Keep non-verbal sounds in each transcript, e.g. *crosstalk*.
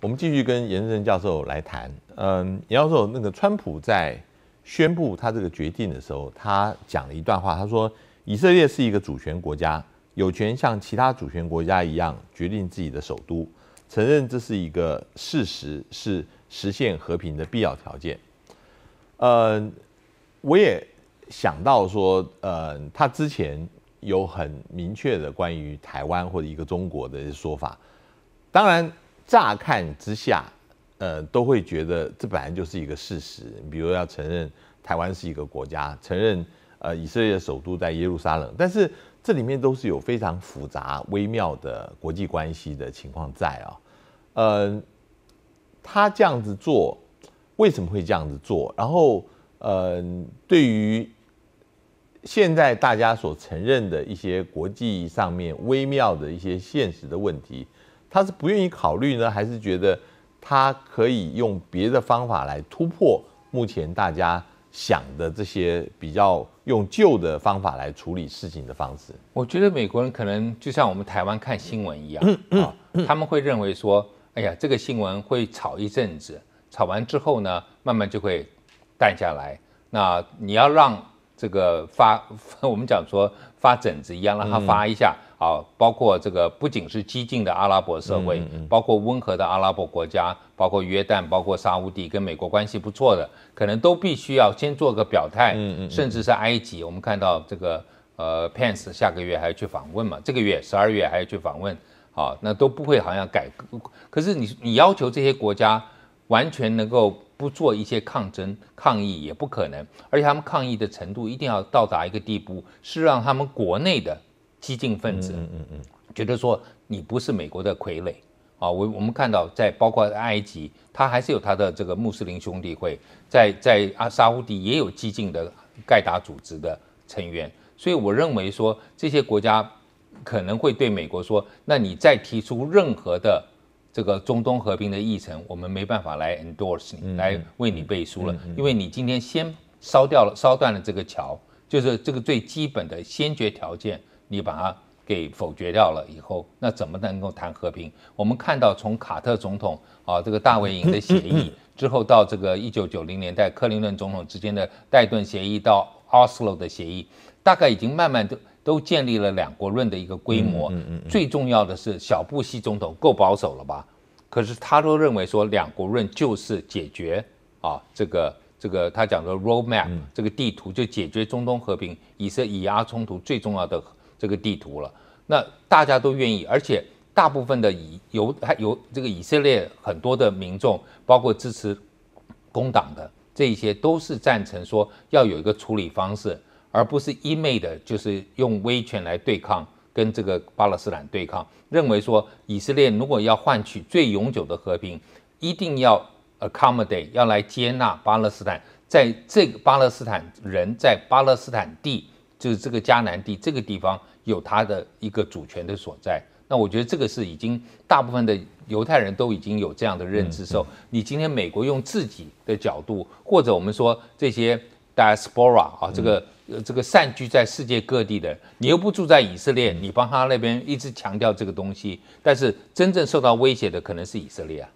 我们继续跟严正教授来谈。嗯，严教授，那个川普在宣布他这个决定的时候，他讲了一段话。他说：“以色列是一个主权国家，有权像其他主权国家一样决定自己的首都，承认这是一个事实，是实现和平的必要条件。”呃，我也想到说，呃，他之前有很明确的关于台湾或者一个中国的说法，当然。乍看之下，呃，都会觉得这本来就是一个事实。比如要承认台湾是一个国家，承认呃以色列首都在耶路撒冷，但是这里面都是有非常复杂微妙的国际关系的情况在啊。呃，他这样子做为什么会这样子做？然后，呃，对于现在大家所承认的一些国际上面微妙的一些现实的问题。他是不愿意考虑呢，还是觉得他可以用别的方法来突破目前大家想的这些比较用旧的方法来处理事情的方式？我觉得美国人可能就像我们台湾看新闻一样，他们会认为说，哎呀，这个新闻会炒一阵子，炒完之后呢，慢慢就会淡下来。那你要让这个发，*laughs* 我们讲说发疹子一样，让它发一下。啊，包括这个不仅是激进的阿拉伯社会，包括温和的阿拉伯国家，包括约旦，包括沙乌地，跟美国关系不错的，可能都必须要先做个表态，甚至是埃及，我们看到这个呃，Pence 下个月还要去访问嘛，这个月十二月还要去访问，好，那都不会好像改。可是你你要求这些国家完全能够不做一些抗争抗议也不可能，而且他们抗议的程度一定要到达一个地步，是让他们国内的。激进分子，嗯嗯嗯，觉得说你不是美国的傀儡啊！我我们看到在包括埃及，他还是有他的这个穆斯林兄弟会，在在阿沙乌迪也有激进的盖达组织的成员，所以我认为说这些国家可能会对美国说：，那你再提出任何的这个中东和平的议程，我们没办法来 endorse 你，来为你背书了，因为你今天先烧掉了、烧断了这个桥，就是这个最基本的先决条件。你把它给否决掉了以后，那怎么能够谈和平？我们看到，从卡特总统啊这个大卫营的协议之后，到这个一九九零年代克林顿总统之间的戴顿协议，到 Oslo 的协议，大概已经慢慢的都建立了两国论的一个规模。最重要的是，小布希总统够保守了吧？可是他都认为说，两国论就是解决啊这个这个他讲的 road map 这个地图就解决中东和平、以色列阿冲突最重要的。这个地图了，那大家都愿意，而且大部分的以犹还有这个以色列很多的民众，包括支持工党的这一些，都是赞成说要有一个处理方式，而不是一昧的就是用威权来对抗跟这个巴勒斯坦对抗，认为说以色列如果要换取最永久的和平，一定要 accommodate 要来接纳巴勒斯坦，在这个巴勒斯坦人在巴勒斯坦地。就是这个迦南地这个地方有它的一个主权的所在，那我觉得这个是已经大部分的犹太人都已经有这样的认知。时候，你今天美国用自己的角度，或者我们说这些 diaspora 啊，这个这个散居在世界各地的，你又不住在以色列，你帮他那边一直强调这个东西，但是真正受到威胁的可能是以色列啊。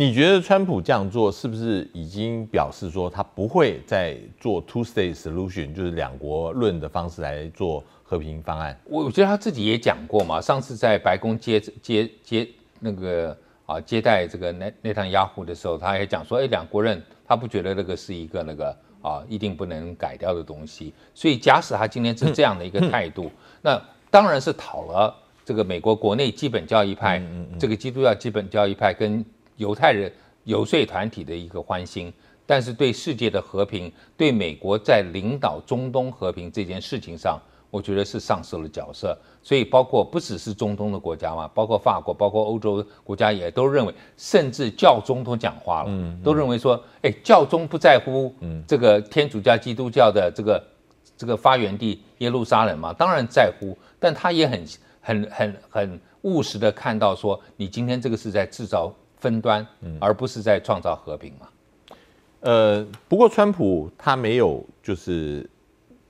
你觉得川普这样做是不是已经表示说他不会再做 two state solution，就是两国论的方式来做和平方案？我我觉得他自己也讲过嘛，上次在白宫接接接那个啊接待这个那那趟雅虎的时候，他也讲说，哎，两国论他不觉得那个是一个那个啊一定不能改掉的东西。所以假使他今天是这样的一个态度，*laughs* 那当然是讨了这个美国国内基本教义派，这个基督教基本教义派跟。犹太人游说团体的一个欢心，但是对世界的和平，对美国在领导中东和平这件事情上，我觉得是丧失了角色。所以，包括不只是中东的国家嘛，包括法国，包括欧洲国家也都认为，甚至教宗都讲话了，都认为说，哎，教宗不在乎这个天主教基督教的这个这个发源地耶路撒冷嘛？当然在乎，但他也很很很很务实的看到说，你今天这个是在制造。分端，嗯，而不是在创造和平嘛。呃，不过川普他没有就是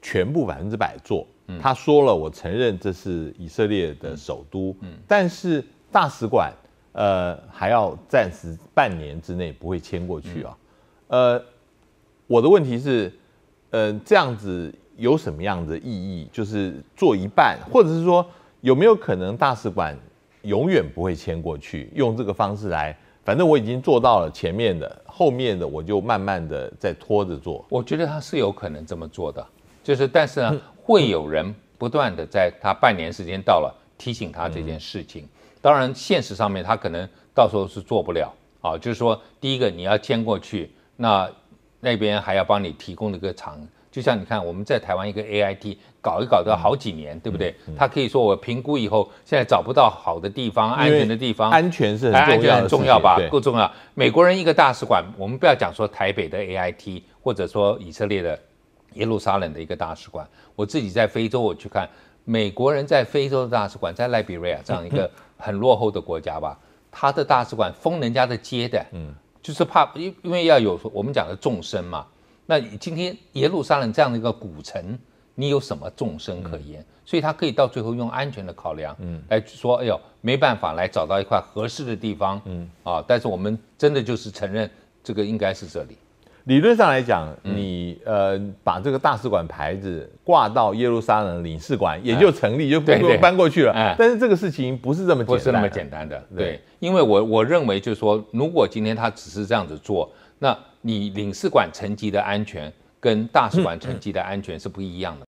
全部百分之百做，他说了，我承认这是以色列的首都，嗯，但是大使馆，呃，还要暂时半年之内不会迁过去啊。呃，我的问题是，呃，这样子有什么样的意义？就是做一半，或者是说有没有可能大使馆？永远不会迁过去，用这个方式来。反正我已经做到了前面的，后面的我就慢慢的在拖着做。我觉得他是有可能这么做的，就是但是呢，*laughs* 会有人不断的在他半年时间到了提醒他这件事情。当然，现实上面他可能到时候是做不了啊，就是说第一个你要迁过去，那那边还要帮你提供一个场。就像你看，我们在台湾一个 A I T 搞一搞都要好几年，对不对？他可以说我评估以后，现在找不到好的地方、安全的地方。安全是很重要，很重要吧？够重要。美国人一个大使馆，我们不要讲说台北的 A I T，或者说以色列的耶路撒冷的一个大使馆。我自己在非洲，我去看美国人在非洲的大使馆，在赖比瑞亚这样一个 *laughs* 很落后的国家吧，他的大使馆封人家的街的，嗯，就是怕，因因为要有我们讲的纵深嘛。那今天耶路撒冷这样的一个古城，你有什么纵深可言？所以他可以到最后用安全的考量，嗯，来说，哎呦，没办法来找到一块合适的地方，嗯啊。但是我们真的就是承认这个应该是这里。理论上来讲，你呃把这个大使馆牌子挂到耶路撒冷领事馆，也就成立，就不用搬过去了。但是这个事情不是这么不是那么简单的，对，因为我我认为就是说，如果今天他只是这样子做。那你领事馆层级的安全跟大使馆层级的安全是不一样的。